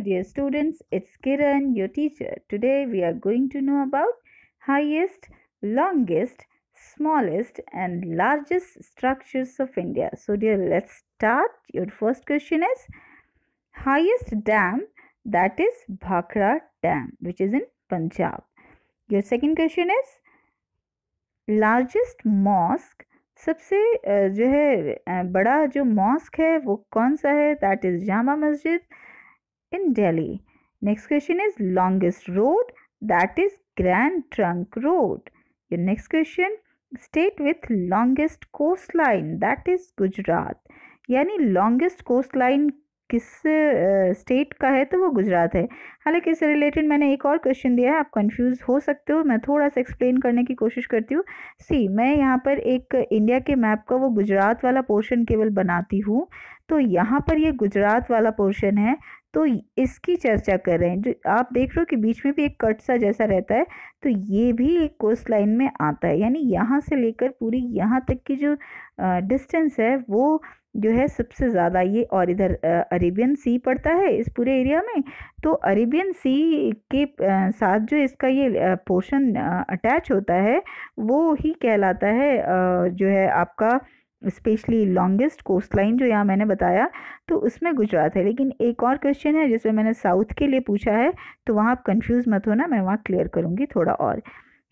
dear students, it's Kiran, your teacher. Today we are going to know about highest, longest, smallest and largest structures of India. So dear, let's start. Your first question is highest dam that is Bhakra Dam which is in Punjab. Your second question is largest mosque सबसे जो है बड़ा जो mask है वो कौन सा है दैट इज़ जामा मस्जिद in Delhi. Next question is longest road that is Grand Trunk Road. Your next question state with longest coastline that is Gujarat. Yani longest coastline किस स्टेट का है तो वो गुजरात है हालांकि इससे रिलेटेड मैंने एक और क्वेश्चन दिया है आप कंफ्यूज हो सकते हो मैं थोड़ा सा एक्सप्लेन करने की कोशिश करती हूँ सी मैं यहाँ पर एक इंडिया के मैप का वो गुजरात वाला पोर्शन केवल बनाती हूँ तो यहाँ पर ये गुजरात वाला पोर्शन है तो इसकी चर्चा कर रहे हैं जो आप देख रहे हो कि बीच में भी एक कट सा जैसा रहता है तो ये भी एक कोस्ट लाइन में आता है यानी यहाँ से लेकर पूरी यहाँ तक की जो डिस्टेंस है वो जो है सबसे ज़्यादा ये और इधर अरेबियन सी पड़ता है इस पूरे एरिया में तो अरेबियन सी के साथ जो इसका ये पोर्शन अटैच होता है वो ही कहलाता है जो है आपका स्पेशली लॉन्गेस्ट कोस्ट लाइन जो यहाँ मैंने बताया तो उसमें गुजरात है लेकिन एक और क्वेश्चन है जिसमें मैंने साउथ के लिए पूछा है तो वहाँ आप कन्फ्यूज मत होना मैं वहाँ क्लियर करूँगी थोड़ा और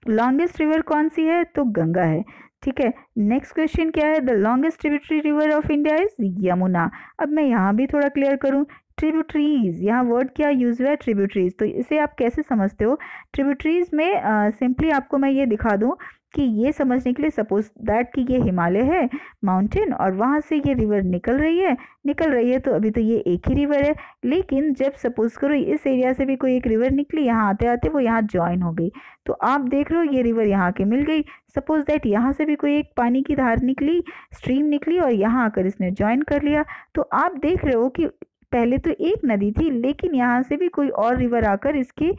लॉन्गेस्ट रिवर कौन सी है तो गंगा है ठीक है नेक्स्ट क्वेश्चन क्या है the longest tributary river of India is Yamuna अब मैं यहाँ भी थोड़ा क्लियर करूँ ट्रिब्यूटरीज यहाँ वर्ड क्या यूज़ हुआ है ट्रिब्यूटरीज तो इसे आप कैसे समझते हो ट्रिब्यूटरीज में सिंपली uh, आपको मैं ये दिखा दूँ कि ये समझने के लिए सपोज दैट कि ये हिमालय है माउंटेन और वहाँ से ये रिवर निकल रही है निकल रही है तो अभी तो ये एक ही रिवर है लेकिन जब सपोज करो इस एरिया से भी कोई एक रिवर निकली यहाँ आते आते वो यहाँ ज्वाइन हो गई तो आप देख लो ये रिवर यहाँ के मिल गई सपोज दैट यहाँ से भी कोई एक पानी की धार निकली स्ट्रीम निकली और यहाँ आकर इसने ज्वाइन कर लिया तो आप देख रहे हो कि पहले तो एक नदी थी लेकिन यहाँ से भी कोई और रिवर आकर इसके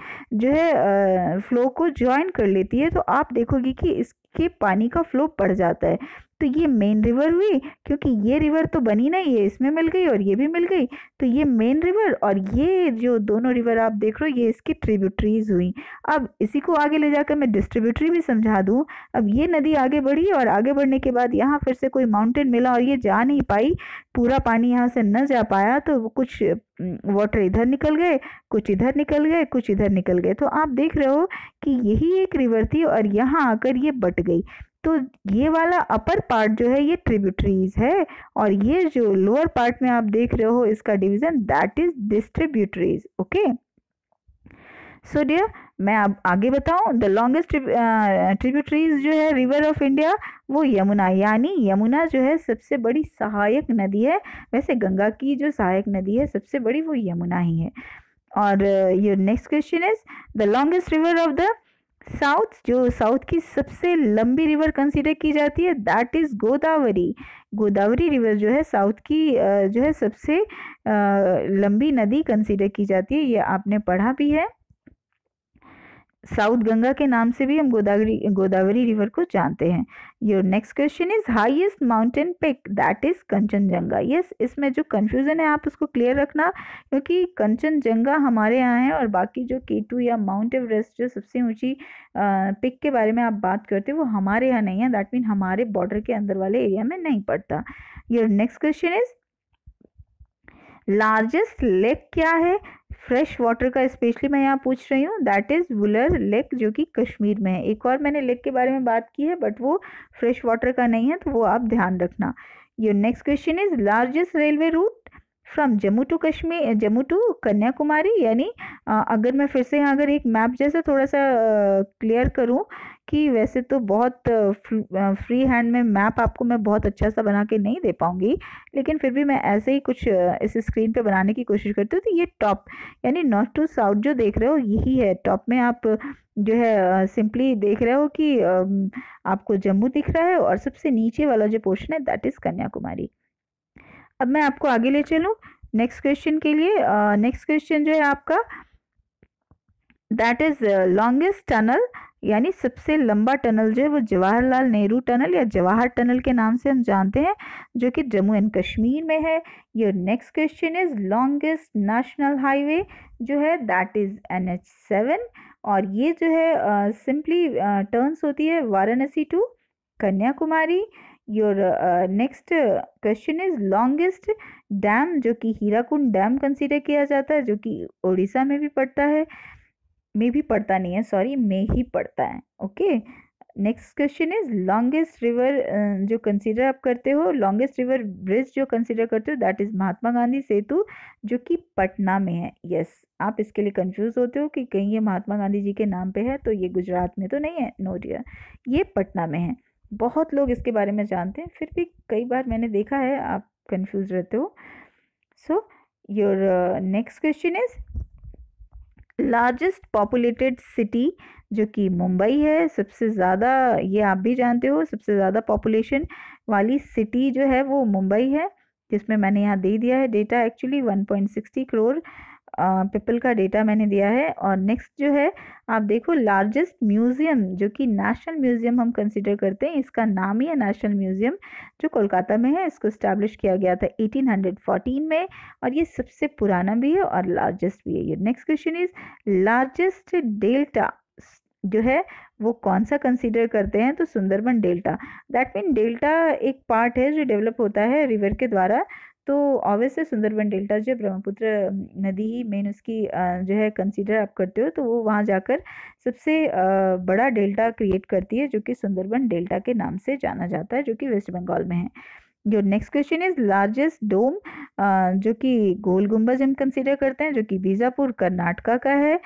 जो है फ्लो को ज्वाइन कर लेती है तो आप देखोगे कि इसके पानी का फ्लो बढ़ जाता है तो ये मेन रिवर हुई क्योंकि ये रिवर तो बनी नहीं है इसमें मिल गई और ये भी मिल गई तो ये मेन रिवर और ये जो दोनों रिवर आप देख रहे हो ये इसकी ट्रिब्यूटरीज हुई अब इसी को आगे ले जाकर मैं डिस्ट्रीब्यूटरी भी समझा दूँ अब ये नदी आगे बढ़ी और आगे बढ़ने के बाद यहाँ फिर से कोई माउंटेन मिला और ये जा नहीं पाई पूरा पानी यहाँ से न जा पाया तो कुछ वाटर इधर निकल गए कुछ इधर निकल गए कुछ इधर निकल गए तो आप देख रहे हो कि यही एक रिवर थी और यहाँ आकर ये बट गई तो ये वाला अपर पार्ट जो है ये ट्रिब्यूटरीज है और ये जो लोअर पार्ट में आप देख रहे हो इसका division that is distributaries okay so dear मैं अब आगे बताऊं द लॉन्गेस्ट ट्रिब्यूटरीज जो है रिवर ऑफ इंडिया वो यमुना यानी यमुना जो है सबसे बड़ी सहायक नदी है वैसे गंगा की जो सहायक नदी है सबसे बड़ी वो यमुना ही है और your next question is the longest river of the south जो साउथ की सबसे लंबी रिवर कंसीडर की जाती है that is Godavari Godavari river जो है साउथ की जो है सबसे लंबी नदी कंसीडर की जाती है ये आपने पढ़ा भी है साउथ गंगा के नाम से भी हम गोदावरी गोदावरी रिवर को जानते हैं your next question is highest mountain peak that is Kanchenjunga yes इसमें जो कन्फ्यूज़न है आप उसको क्लियर रखना क्योंकि कंचनजंगा हमारे यहाँ है और बाकी जो के टू या माउंट एवरेस्ट जो सबसे ऊंची पिक के बारे में आप बात करते हो वो हमारे यहाँ नहीं है दैट मीन हमारे बॉर्डर के अंदर वाले एरिया में नहीं पड़ता your next question is largest lake क्या है फ्रेश वाटर का स्पेशली मैं यहाँ पूछ रही हूँ दैट इज़ वुलर लेक जो कि कश्मीर में है एक और मैंने लेक के बारे में बात की है बट वो फ्रेश वाटर का नहीं है तो वो आप ध्यान रखना your next question is largest railway route from Jammu to Kashmir Jammu to Kanyakumari यानी अगर मैं फिर से यहाँ अगर एक मैप जैसा थोड़ा सा क्लियर करूँ कि वैसे तो बहुत फ्री हैंड में मैप आपको मैं बहुत अच्छा सा बना के नहीं दे पाऊँगी लेकिन फिर भी मैं ऐसे ही कुछ इस स्क्रीन पे बनाने की कोशिश करती हूँ तो ये टॉप यानी नॉर्थ टू साउथ जो देख रहे हो यही है टॉप में आप जो है सिंपली देख रहे हो कि आपको जम्मू दिख रहा है और सबसे नीचे वाला जो पोर्शन है दैट इज़ कन्याकुमारी अब मैं आपको आगे ले चलूँ नेक्स्ट क्वेश्चन के लिए नेक्स्ट क्वेश्चन जो है आपका दैट इज़ लॉन्गेस्ट टनल यानी सबसे लंबा टनल जो है वो जवाहरलाल नेहरू टनल या जवाहर टनल के नाम से हम जानते हैं जो कि जम्मू एंड कश्मीर में है your next question is longest national highway जो है that is N H seven और ये जो है सिंपली uh, टर्न्स uh, होती है Varanasi to Kanyakumari your next question is longest dam जो कि हीराकुंड डैम कंसीडर किया जाता है जो कि ओडिशा में भी पड़ता है में भी पड़ता नहीं है सॉरी में ही पड़ता है okay next question is longest river जो कंसीडर आप करते हो लॉन्गेस्ट रिवर ब्रिज जो कंसीडर करते हो दैट इज़ महात्मा गांधी सेतु जो कि पटना में है यस yes, आप इसके लिए कंफ्यूज होते हो कि कहीं ये महात्मा गांधी जी के नाम पे है तो ये गुजरात में तो नहीं है नो डियर ये पटना में है बहुत लोग इसके बारे में जानते हैं फिर भी कई बार मैंने देखा है आप कंफ्यूज रहते हो so your next question is largest populated city जो कि मुंबई है सबसे ज़्यादा ये आप भी जानते हो सबसे ज़्यादा पॉपुलेशन वाली सिटी जो है वो मुंबई है जिसमें मैंने यहाँ दे दिया है डेटा एक्चुअली 1.60 करोड़ पीपल का डेटा मैंने दिया है और नेक्स्ट जो है आप देखो लार्जेस्ट म्यूज़ियम जो कि नेशनल म्यूज़ियम हम कंसिडर करते हैं इसका नाम ही है नेशनल म्यूज़ियम जो कोलकाता में है इसको इस्टेब्लिश किया गया था 1814 में और ये सबसे पुराना भी है और लार्जेस्ट भी है ये next question is largest delta जो है वो कौन सा कंसीडर करते हैं तो Sundarban delta that mean delta एक पार्ट है जो डेवलप होता है रिवर के द्वारा तो ऑब्वियस है सुंदरबन डेल्टा जो ब्रह्मपुत्र नदी ही मेन उसकी जो है कंसीडर आप करते हो तो वो वहाँ जाकर सबसे बड़ा डेल्टा क्रिएट करती है जो कि सुंदरबन डेल्टा के नाम से जाना जाता है जो कि वेस्ट बंगाल में है जो next question is largest dome जो कि गोल गुम्बज हम कंसिडर करते हैं जो कि बीजापुर कर्नाटका का है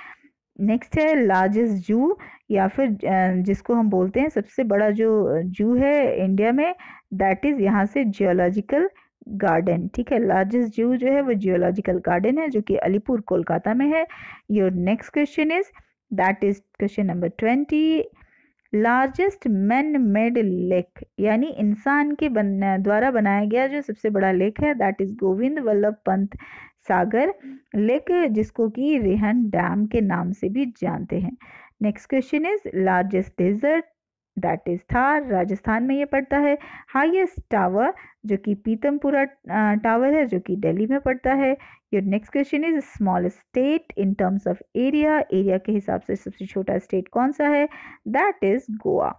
नेक्स्ट है लार्जेस्ट जू या फिर जिसको हम बोलते हैं सबसे बड़ा जो जू है इंडिया में दैट इज़ यहाँ से जियोलॉजिकल गार्डन ठीक है लार्जेस्ट जू जो है वो जियोलॉजिकल गार्डन है जो कि अलीपुर कोलकाता में है your next question is that is question number twenty largest man made lake यानी इंसान के बन द्वारा बनाया गया जो सबसे बड़ा लेक है that is Govind Ballabh Pant Sagar lake जिसको कि रेहन डैम के नाम से भी जानते हैं next question is largest desert that is Thar Rajasthan में ये पड़ता है हाईएस्ट टावर जो कि पीतमपुरा टावर है जो कि दिल्ली में पड़ता है your next question is small state in terms of area area के हिसाब से सबसे छोटा स्टेट कौन सा है that is Goa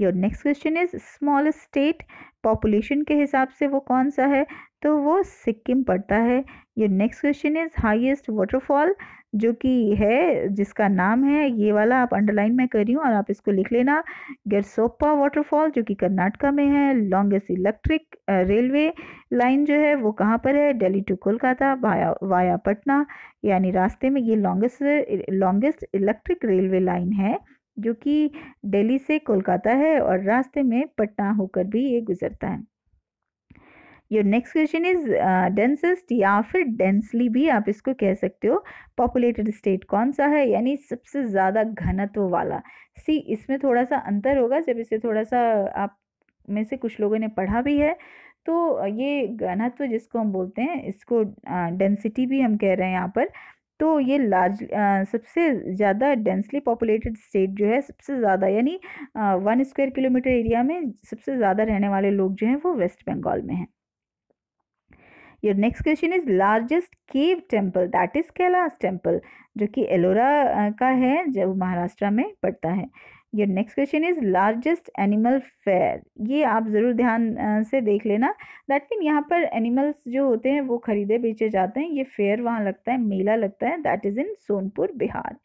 your next question is small state population के हिसाब से वो कौन सा है तो वो सिक्किम पड़ता है your next question is highest waterfall जो कि है जिसका नाम है ये वाला आप अंडरलाइन में कर रही हूँ और आप इसको लिख लेना गिरसोपा वाटरफॉल जो कि कर्नाटका में है लॉन्गेस्ट इलेक्ट्रिक रेलवे लाइन जो है वो कहाँ पर है Delhi to Kolkata via via Patna यानी रास्ते में ये longest longest electric railway line है जो कि दिल्ली से कोलकाता है और रास्ते में पटना होकर भी ये गुजरता है your next question is densest या फिर डेंसली भी आप इसको कह सकते हो पॉपुलेटेड स्टेट कौन सा है यानी सबसे ज़्यादा घनत्व वाला सी इसमें थोड़ा सा अंतर होगा जब इसे थोड़ा सा आप में से कुछ लोगों ने पढ़ा भी है तो ये घनत्व जिसको हम बोलते हैं इसको डेंसिटी भी हम कह रहे हैं यहाँ पर तो ये लार्ज सबसे ज़्यादा डेंसली पॉपुलेटेड स्टेट जो है सबसे ज़्यादा यानी वन स्क्वायर किलोमीटर एरिया में सबसे ज़्यादा रहने वाले लोग जो हैं वो वेस्ट बंगाल में हैं your next question is largest cave temple that is Kailash temple जो कि एलोरा का है जो महाराष्ट्र में पड़ता है your next question is largest animal fair ये आप ज़रूर ध्यान से देख लेना दैट मीन यहाँ पर एनिमल्स जो होते हैं वो खरीदे बेचे जाते हैं ये फेयर वहाँ लगता है मेला लगता है that is in Sonpur Bihar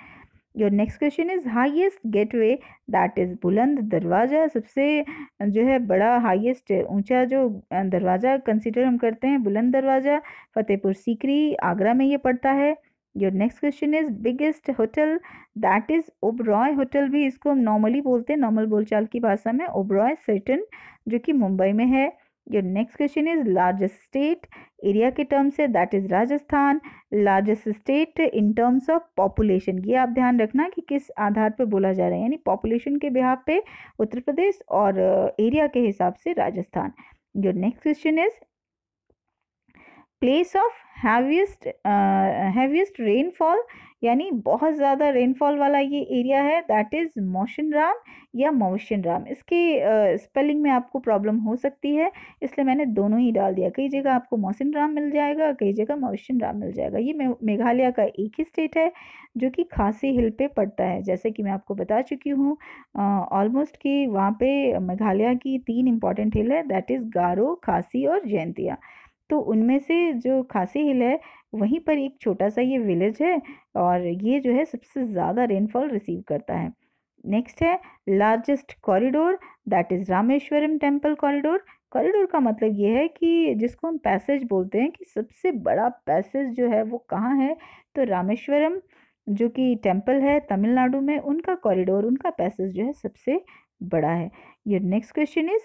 your next question is highest gateway that is Buland Darwaza सबसे जो है बड़ा हाईएस्ट ऊंचा जो दरवाज़ा कंसिडर हम करते हैं बुलंद दरवाज़ा फतेहपुर सीकरी आगरा में ये पड़ता है your next question is biggest hotel that is Oberoi hotel भी इसको हम नॉर्मली बोलते हैं नॉर्मल बोलचाल की भाषा में ओबरॉय सर्टन जो कि मुंबई में है your next question is largest state area के टर्म्स है that is Rajasthan largest state in terms of population ये आप ध्यान रखना कि किस आधार पर बोला जा रहा है यानी पॉपुलेशन के बिहार पे उत्तर प्रदेश और एरिया के हिसाब से Rajasthan your next question is place of heaviest heaviest rainfall यानी बहुत ज़्यादा रेनफॉल वाला ये एरिया है दैट इज़ राम या राम इसके स्पेलिंग uh, में आपको प्रॉब्लम हो सकती है इसलिए मैंने दोनों ही डाल दिया कई जगह आपको राम मिल जाएगा कई जगह राम मिल जाएगा ये मेघालय का एक ही स्टेट है जो कि खासी हिल पे पड़ता है जैसे कि मैं आपको बता चुकी हूँ ऑलमोस्ट कि वहाँ पर मेघालय की तीन इंपॉर्टेंट हिल है दैट इज़ गारो खासी और जयंतिया तो उनमें से जो खासी हिल है वहीं पर एक छोटा सा ये विलेज है और ये जो है सबसे ज़्यादा रेनफॉल रिसीव करता है नेक्स्ट है largest corridor that is Rameswaram temple corridor corridor का मतलब ये है कि जिसको हम पैसेज बोलते हैं कि सबसे बड़ा पैसेज जो है वो कहाँ है तो रामेश्वरम जो कि टेम्पल है तमिलनाडु में उनका कॉरिडोर उनका पैसेज जो है सबसे बड़ा है ये next question is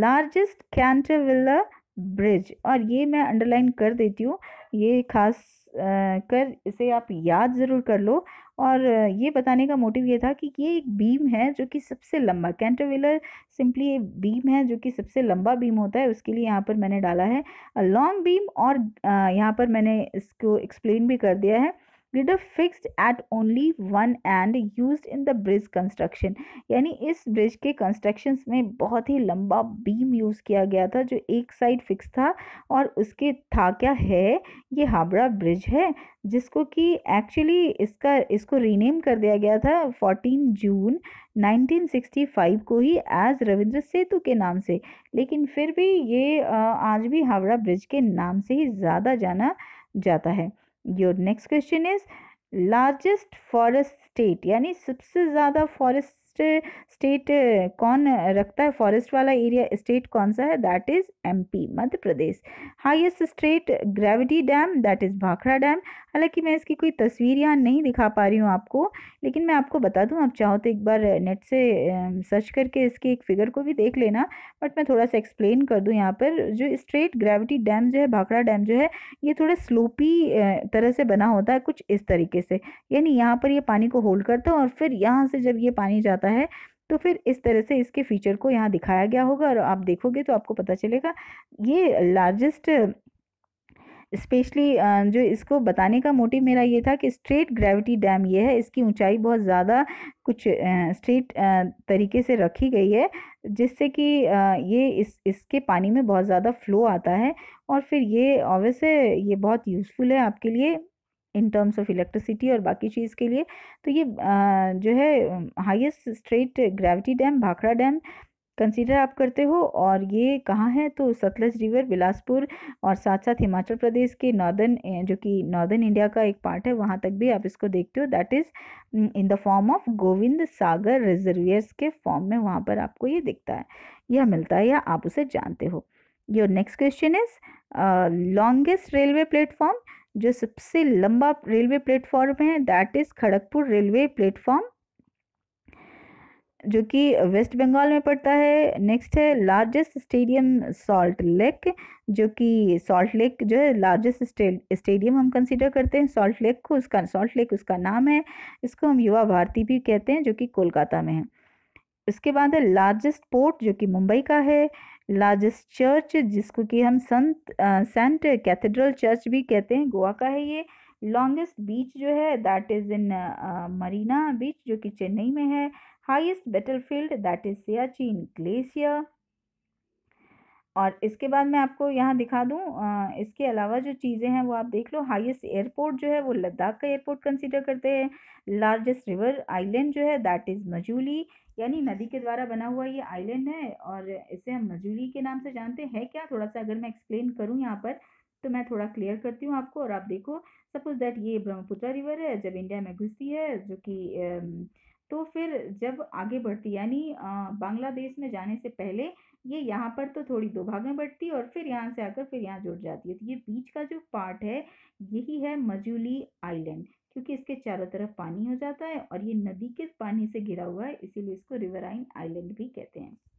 largest cantilever bridge और ये मैं अंडरलाइन कर देती हूँ ये खास कर इसे आप याद ज़रूर कर लो और ये बताने का मोटिव ये था कि ये एक बीम है जो कि सबसे लंबा कैंटरविलर सिंपली एक बीम है जो कि सबसे लंबा बीम होता है उसके लिए यहाँ पर मैंने डाला है लॉन्ग बीम और यहाँ पर मैंने इसको एक्सप्लेन भी कर दिया है girder fixed at only one end used in the bridge construction यानी इस ब्रिज के कंस्ट्रक्शन में बहुत ही लंबा बीम यूज़ किया गया था जो एक साइड फिक्स था और उसके था क्या है ये हावड़ा ब्रिज है जिसको कि एक्चुअली इसका इसको रीनेम कर दिया गया था 14 जून 1965 को ही एज रविंद्र सेतु के नाम से लेकिन फिर भी ये आज भी हावड़ा ब्रिज के नाम से ही ज़्यादा जाना जाता है your next question is largest forest state यानी सबसे ज़्यादा फॉरेस्ट स्टेट कौन रखता है फॉरेस्ट वाला एरिया स्टेट कौन सा है that is MP Madhya Pradesh highest state gravity dam that is Bhakra dam हालांकि मैं इसकी कोई तस्वीर यहाँ नहीं दिखा पा रही हूँ आपको लेकिन मैं आपको बता दूँ आप चाहो तो एक बार नेट से सर्च करके इसके एक फिगर को भी देख लेना बट मैं थोड़ा सा एक्सप्लेन कर दूँ यहाँ पर जो स्ट्रेट ग्रेविटी डैम जो है भाखड़ा डैम जो है ये थोड़ा स्लोपी तरह से बना होता है कुछ इस तरीके से यानी यहाँ पर ये पानी को होल्ड करता है और फिर यहाँ से जब ये पानी जाता है तो फिर इस तरह से इसके फीचर को यहाँ दिखाया गया होगा और आप देखोगे तो आपको पता चलेगा ये लार्जेस्ट स्पेशली जो इसको बताने का मोटिव मेरा ये था कि स्ट्रेट ग्रेविटी डैम ये है इसकी ऊंचाई बहुत ज़्यादा कुछ स्ट्रेट तरीके से रखी गई है जिससे कि ये इस इसके पानी में बहुत ज़्यादा फ्लो आता है और फिर ये ऑबियस ये बहुत यूज़फुल है आपके लिए इन टर्म्स ऑफ इलेक्ट्रिसिटी और बाकी चीज़ के लिए तो ये जो है highest straight gravity dam Bhakra dam consider आप करते हो और ये कहाँ है तो सतलज रिवर बिलासपुर और साथ साथ हिमाचल प्रदेश के नॉर्दर्न जो कि नॉर्दर्न इंडिया का एक पार्ट है वहाँ तक भी आप इसको देखते हो that is in the form of Govind Sagar reservoirs के फॉर्म में वहाँ पर आपको ये दिखता है या मिलता है या आप उसे जानते हो your next question is longest railway platform जो सबसे लंबा रेलवे प्लेटफॉर्म है that is Kharagpur railway platform जो कि वेस्ट बंगाल में पड़ता है नेक्स्ट है लार्जेस्ट स्टेडियम सॉल्ट लेक जो कि सॉल्ट लेक जो है लार्जेस्ट स्टेडियम हम कंसीडर करते हैं सॉल्ट लेक को उसका सॉल्ट लेक उसका नाम है इसको हम युवा भारती भी कहते हैं जो कि कोलकाता में है उसके बाद है लार्जेस्ट पोर्ट जो कि मुंबई का है लार्जेस्ट चर्च जिसको कि हम संत सेंट कैथेड्रल चर्च भी कहते हैं गोवा का है ये लॉन्गेस्ट बीच जो है that is in Marina beach जो कि चेन्नई में है highest battlefield that is Siachen glacier और इसके बाद मैं आपको यहाँ दिखा दूँ इसके अलावा जो चीज़ें हैं वो आप देख लो हाईएस्ट एयरपोर्ट जो है वो लद्दाख का एयरपोर्ट कंसिडर करते हैं लार्जेस्ट रिवर आइलैंड जो है दैट इज़ मजूली यानी नदी के द्वारा बना हुआ ये आइलैंड है और इसे हम मजूली के नाम से जानते हैं क्या थोड़ा सा अगर मैं एक्सप्लेन करूँ यहाँ पर तो मैं थोड़ा क्लियर करती हूँ आपको और आप देखो सपोज दैट ये ब्रह्मपुत्र रिवर है जब इंडिया में घुसती है जो कि तो फिर जब आगे बढ़ती यानी बांग्लादेश में जाने से पहले ये यहाँ पर तो थोड़ी दो भाग में बढ़ती और फिर यहाँ से आकर फिर यहाँ जुड़ जाती है तो ये बीच का जो पार्ट है यही है मजूली आइलैंड क्योंकि इसके चारों तरफ पानी हो जाता है और ये नदी के पानी से घिरा हुआ है इसीलिए इसको रिवराइन आइलैंड भी कहते हैं